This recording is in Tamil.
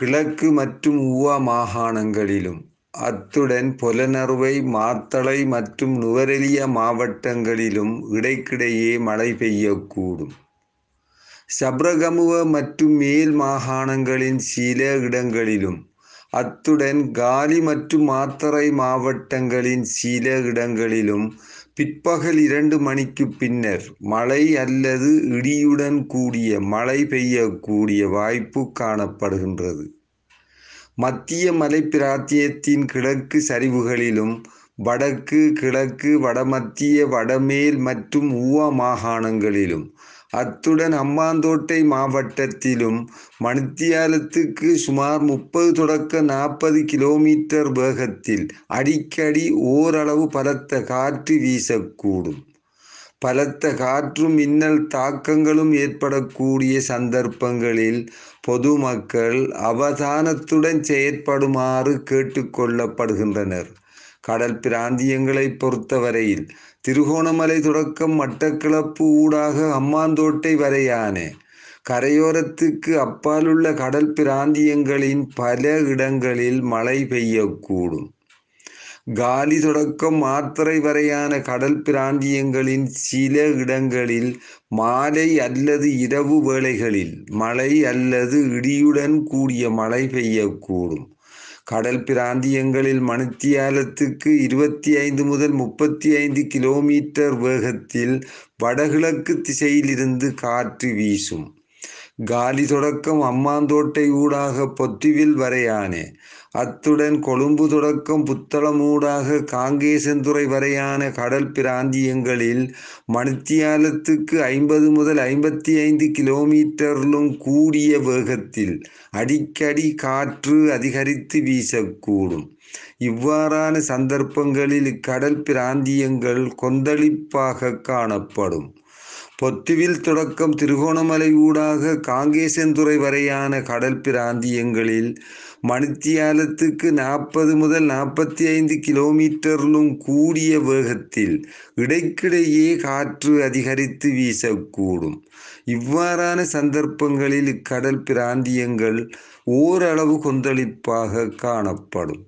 கிழக்கு மற்றும் உவா மாகாணங்களிலும் அத்துடன் பொலனறுவை மாத்தளை மற்றும் நுவரெலியா மாவட்டங்களிலும் இடைக்கிடையே மழை பெய்யக்கூடும் சப்ரகமுவ மற்றும் மேல் மாகாணங்களின் சில இடங்களிலும் அத்துடன் காலி மற்றும் மாத்தறை மாவட்டங்களின் சில இடங்களிலும் பிற்பகல் இரண்டு மணிக்கு பின்னர் மழை அல்லது இடியுடன் கூடிய மழை பெய்யக்கூடிய வாய்ப்பு காணப்படுகின்றது மத்திய மலைப்பிராத்தியத்தின் கிழக்கு சரிவுகளிலும் வடக்கு கிழக்கு வடமத்திய வடமேல் மற்றும் ஊவா மாகாணங்களிலும் அத்துடன் அம்மாந்தோட்டை மாவட்டத்திலும் மணித்தியாலத்துக்கு சுமார் முப்பது தொடக்க நாற்பது கிலோமீட்டர் வேகத்தில் அடிக்கடி ஓரளவு பலத்த காற்று வீசக்கூடும் பலத்த காற்றும் மின்னல் தாக்கங்களும் ஏற்படக்கூடிய சந்தர்ப்பங்களில் பொதுமக்கள் அவதானத்துடன் செயற்படுமாறு கேட்டுக்கொள்ளப்படுகின்றனர் கடல் பிராந்தியங்களை பொறுத்தவரையில் திருகோணமலை தொடக்கம் மட்டக்கிளப்பு ஊடாக அம்மாந்தோட்டை வரையான கரையோரத்துக்கு அப்பாலுள்ள கடல் பிராந்தியங்களின் பல இடங்களில் மழை பெய்யக்கூடும் காலி தொடக்கம் மாத்திரை வரையான கடல் பிராந்தியங்களின் சில இடங்களில் மாலை அல்லது இரவு வேளைகளில் மழை அல்லது இடியுடன் கூடிய மழை பெய்யக்கூடும் கடல் பிராந்தியங்களில் மணித்தியாலத்துக்கு இருபத்தி ஐந்து முதல் முப்பத்தி ஐந்து கிலோமீட்டர் வேகத்தில் வடகிழக்கு திசையிலிருந்து காற்று வீசும் காலி தொடக்கம் அம்மாந்தோட்டை ஊடாக பொத்திவில் வரையானே அத்துடன் கொழும்பு தொடக்கம் புத்தளமூடாக காங்கேசந்துறை வரையான கடல் பிராந்தியங்களில் மணித்தியாலத்துக்கு ஐம்பது முதல் ஐம்பத்தி ஐந்து கிலோமீட்டரிலும் கூடிய வேகத்தில் அடிக்கடி காற்று அதிகரித்து வீசக்கூடும் இவ்வாறான சந்தர்ப்பங்களில் கடல் பிராந்தியங்கள் கொந்தளிப்பாக காணப்படும் பொத்துவில் தொடக்கம் திருகோணமலை ஊடாக காங்கேசன்துறை வரையான கடல் பிராந்தியங்களில் மணித்தியாலத்துக்கு நாற்பது முதல் நாற்பத்தி ஐந்து கிலோமீட்டர்லும் கூடிய வேகத்தில் இடைக்கிடையே காற்று அதிகரித்து வீசக்கூடும் இவ்வாறான சந்தர்ப்பங்களில் இக்கடல் பிராந்தியங்கள் ஓரளவு கொந்தளிப்பாக காணப்படும்